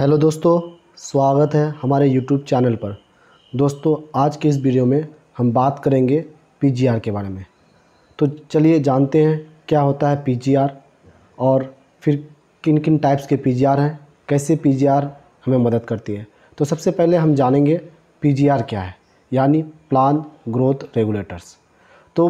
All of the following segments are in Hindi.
हेलो दोस्तों स्वागत है हमारे यूट्यूब चैनल पर दोस्तों आज के इस वीडियो में हम बात करेंगे पीजीआर के बारे में तो चलिए जानते हैं क्या होता है पीजीआर और फिर किन किन टाइप्स के पीजीआर हैं कैसे पीजीआर हमें मदद करती है तो सबसे पहले हम जानेंगे पीजीआर क्या है यानी प्लान ग्रोथ रेगुलेटर्स तो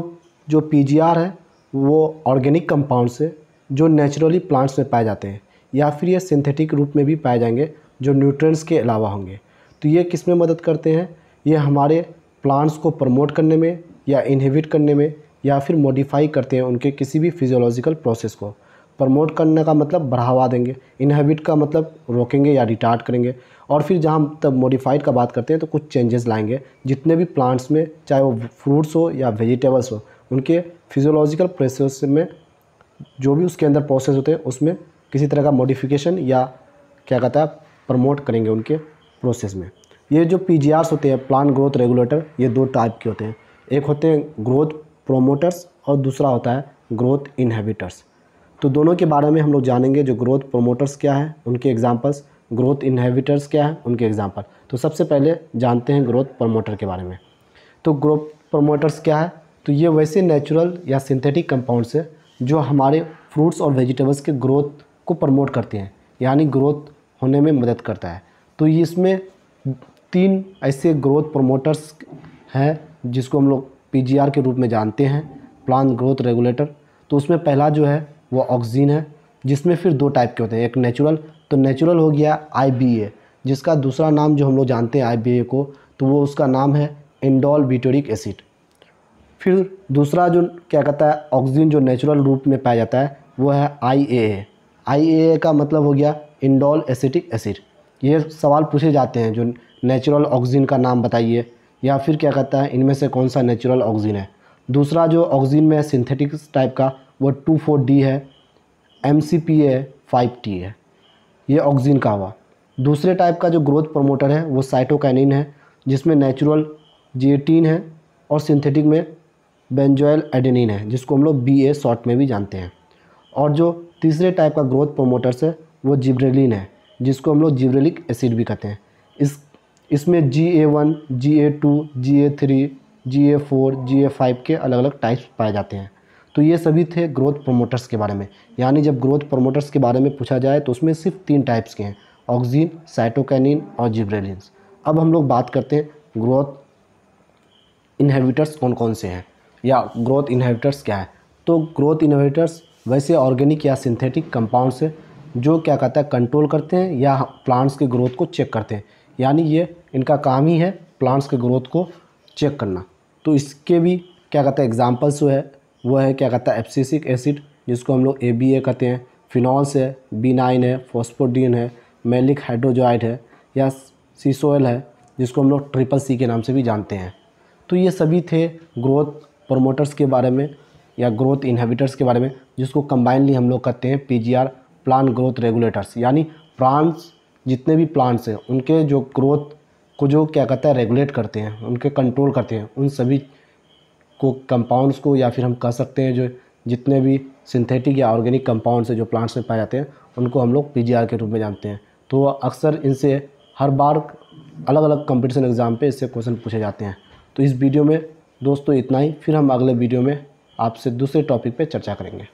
जो पी है वो ऑर्गेनिक कंपाउंड से जो नेचुरली प्लांट्स में पाए जाते हैं या फिर ये सिंथेटिक रूप में भी पाए जाएंगे जो न्यूट्रंस के अलावा होंगे तो ये किस में मदद करते हैं ये हमारे प्लांट्स को प्रमोट करने में या इनहिबिट करने में या फिर मॉडिफाई करते हैं उनके किसी भी फिजियोलॉजिकल प्रोसेस को प्रमोट करने का मतलब बढ़ावा देंगे इनहिबिट का मतलब रोकेंगे या रिटार्ट करेंगे और फिर जहाँ तब मॉडिफाइड का बात करते हैं तो कुछ चेंजेस लाएंगे जितने भी प्लांट्स में चाहे वो फ्रूट्स हो या वेजिटेबल्स हो उनके फिजियोलॉजिकल प्रोसेस में जो भी उसके अंदर प्रोसेस होते हैं उसमें किसी तरह का मॉडिफिकेशन या क्या कहता है प्रमोट करेंगे उनके प्रोसेस में ये जो पी होते हैं प्लान ग्रोथ रेगुलेटर ये दो टाइप के होते हैं एक होते हैं ग्रोथ प्रोमोटर्स और दूसरा होता है ग्रोथ इनहेबिटर्स तो दोनों के बारे में हम लोग जानेंगे जो ग्रोथ प्रोमोटर्स क्या है उनके एग्जाम्पल्स ग्रोथ इनहेबिटर्स क्या है उनके एग्जाम्पल तो सबसे पहले जानते हैं ग्रोथ प्रोमोटर के बारे में तो ग्रोथ प्रोमोटर्स क्या है तो ये वैसे नेचुरल या सिंथेटिक कंपाउंड्स है जो हमारे फ्रूट्स और वेजिटेबल्स के ग्रोथ को प्रमोट करते हैं यानी ग्रोथ होने में मदद करता है तो इसमें तीन ऐसे ग्रोथ प्रमोटर्स हैं जिसको हम लोग पी के रूप में जानते हैं प्लान ग्रोथ रेगुलेटर तो उसमें पहला जो है वो ऑक्सीजन है जिसमें फिर दो टाइप के होते हैं एक नेचुरल तो नेचुरल हो गया आई जिसका दूसरा नाम जो हम लोग जानते हैं आई को तो वो उसका नाम है इंडोल बिटोरिक एसिड फिर दूसरा जो क्या कहता है ऑक्सीजन जो नेचुरल रूप में पाया जाता है वो है आई आई का मतलब हो गया इंडोल एसिटिक एसिड ये सवाल पूछे जाते हैं जो नेचुरल ऑक्सीजन का नाम बताइए या फिर क्या कहता है इनमें से कौन सा नेचुरल ऑक्सीजन है दूसरा जो ऑक्सीजन में सिंथेटिक टाइप का वो टू फोर डी है एम सी पी है फाइव टी है ये ऑक्सीजन का हुआ दूसरे टाइप का जो ग्रोथ प्रमोटर है वो साइटोकैनिन है जिसमें नेचुरल जीटीन है और सिंथेटिक में बेंजोयल एडेनिन है जिसको हम लोग बी ए शॉर्ट में भी जानते हैं और जो तीसरे टाइप का ग्रोथ प्रोमोटर्स है वो जिब्रेलिन है जिसको हम लोग जिब्रेलिक एसिड भी कहते हैं इस इसमें G A one G A two G A three G A four G A five के अलग अलग टाइप्स पाए जाते हैं तो ये सभी थे ग्रोथ प्रोमोटर्स के बारे में यानी जब ग्रोथ प्रोमोटर्स के बारे में पूछा जाए तो उसमें सिर्फ तीन टाइप्स के हैं ऑक्जीन साइटोकैनिन और जिब्रेलिन अब हम लोग बात करते हैं ग्रोथ इन्हेबिटर्स कौन कौन से हैं या ग्रोथ इन्हेबिटर्स क्या है तो ग्रोथ इन्हेबिटर्स वैसे ऑर्गेनिक या सिंथेटिक कंपाउंड है जो क्या कहता है कंट्रोल करते हैं या प्लांट्स के ग्रोथ को चेक करते हैं यानी ये इनका काम ही है प्लांट्स के ग्रोथ को चेक करना तो इसके भी क्या कहता है एग्जाम्पल्स जो है वो है क्या कहता है एप्सिसिक एसिड जिसको हम लोग ए बी ए कहते हैं फिनॉल्स है बी नाइन है फोस्पोडीन है मेलिक हाइड्रोजॉइड है या सीसोइल है जिसको हम लोग ट्रिपल सी के नाम से भी जानते हैं तो ये सभी थे ग्रोथ प्रोमोटर्स के बारे में या ग्रोथ इन्हेबिटर्स के बारे में जिसको कंबाइनली हम लोग कहते हैं पी प्लांट ग्रोथ रेगुलेटर्स यानी प्लांट्स जितने भी प्लांट्स हैं उनके जो ग्रोथ को जो क्या कहता है रेगुलेट करते हैं उनके कंट्रोल करते हैं उन सभी को कंपाउंड्स को या फिर हम कह सकते हैं जो जितने भी सिंथेटिक या ऑर्गेनिक कंपाउंड्स हैं जो प्लांट्स में पाए जाते हैं उनको हम लोग पी के रूप में जानते हैं तो अक्सर इनसे हर बार अलग अलग कंपटीशन एग्ज़ाम पे इससे क्वेश्चन पूछे जाते हैं तो इस वीडियो में दोस्तों इतना ही फिर हम अगले वीडियो में आपसे दूसरे टॉपिक पर चर्चा करेंगे